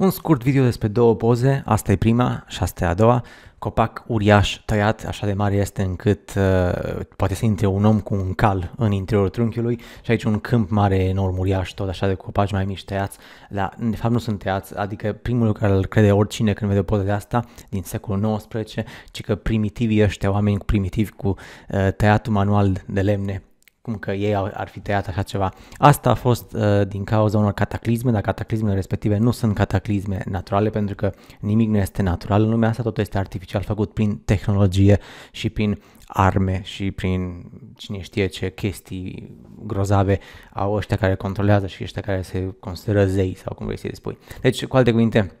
Un scurt video despre două poze, asta e prima și asta e a doua, copac uriaș tăiat, așa de mare este încât uh, poate să intre un om cu un cal în interiorul trunchiului și aici un câmp mare enorm uriaș, tot așa de copaci mai mici tăiați, dar de fapt nu sunt tăiați, adică primul lucru care îl crede oricine când vede o poză de asta din secolul XIX, ci că primitivii ăștia, oameni primitivi cu uh, tăiatul manual de lemne, cum că ei ar fi tăiat așa ceva. Asta a fost uh, din cauza unor cataclisme, dar cataclismele respective nu sunt cataclisme naturale pentru că nimic nu este natural în lumea asta, totul este artificial făcut prin tehnologie și prin arme și prin cine știe ce chestii grozave au ăștia care controlează și ăștia care se consideră zei sau cum vrei să-i spui. Deci, cu alte cuvinte,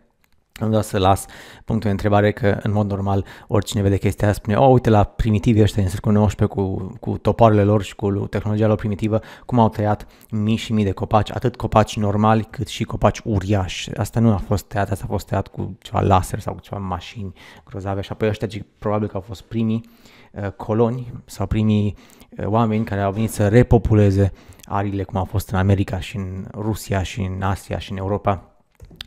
nu vreau să las punctul de întrebare că în mod normal oricine vede chestia aia spune, oh uite la primitivii ăștia din secolul XIX cu, cu topoarele lor și cu tehnologia lor primitivă, cum au tăiat mii și mii de copaci, atât copaci normali cât și copaci uriași. Asta nu a fost tăiat, asta a fost tăiat cu ceva laser sau cu ceva mașini grozave și păi apoi ăștia probabil că au fost primii uh, coloni sau primii uh, oameni care au venit să repopuleze arile cum au fost în America și în Rusia și în Asia și în Europa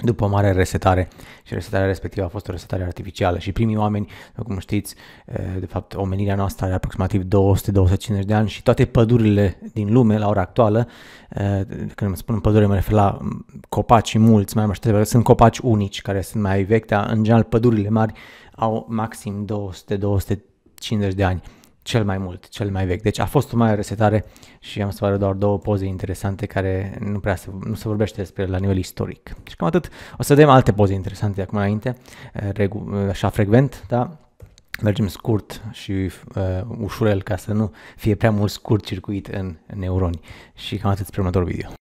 după mare resetare și resetarea respectivă a fost o resetare artificială și primii oameni, cum știți, eh, de fapt omenirea noastră are aproximativ 200-250 de ani și toate pădurile din lume la ora actuală, eh, când spun pădure mă refer la mm, copaci mulți, mai mai sunt copaci unici care sunt mai vechi, dar în general pădurile mari au maxim 200-250 de ani cel mai mult, cel mai vechi. Deci a fost o mare resetare și am să vă arăt doar două poze interesante care nu prea se, nu se vorbește despre la nivel istoric. Și cam atât. O să vedem alte poze interesante de acum înainte, eh, regu- eh, așa frecvent, da? Mergem scurt și uh, ușurel ca să nu fie prea mult scurt circuit în neuroni. Și cam atât spre următorul video.